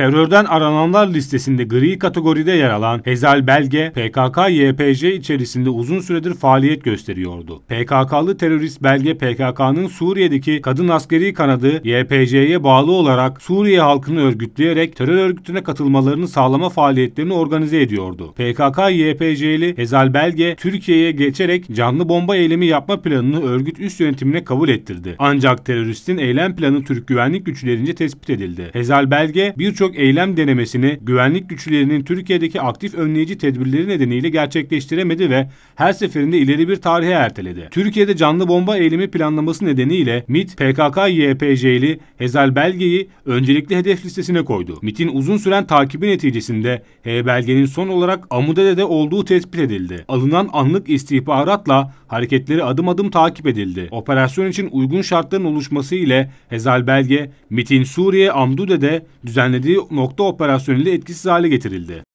terörden arananlar listesinde gri kategoride yer alan Hezal Belge, PKK-YPJ içerisinde uzun süredir faaliyet gösteriyordu. PKK'lı terörist Belge, PKK'nın Suriye'deki kadın askeri kanadı YPJ'ye bağlı olarak Suriye halkını örgütleyerek terör örgütüne katılmalarını sağlama faaliyetlerini organize ediyordu. PKK-YPJ'li Hezal Belge, Türkiye'ye geçerek canlı bomba eylemi yapma planını örgüt üst yönetimine kabul ettirdi. Ancak teröristin eylem planı Türk güvenlik güçlerince tespit edildi. Hezal Belge birçok birçok eylem denemesini güvenlik güçlerinin Türkiye'deki aktif önleyici tedbirleri nedeniyle gerçekleştiremedi ve her seferinde ileri bir tarihe erteledi. Türkiye'de canlı bomba eylemi planlaması nedeniyle MIT, PKK-YPJ'li Hezal Belge'yi öncelikli hedef listesine koydu. MIT'in uzun süren takibi neticesinde H belgenin son olarak Amudede'de olduğu tespit edildi. Alınan anlık istihbaratla hareketleri adım adım takip edildi. Operasyon için uygun şartların oluşması ile Hezal Belge, MIT'in Suriye Amdude'de düzenlediği nokta operasyonuyla etkisiz hale getirildi.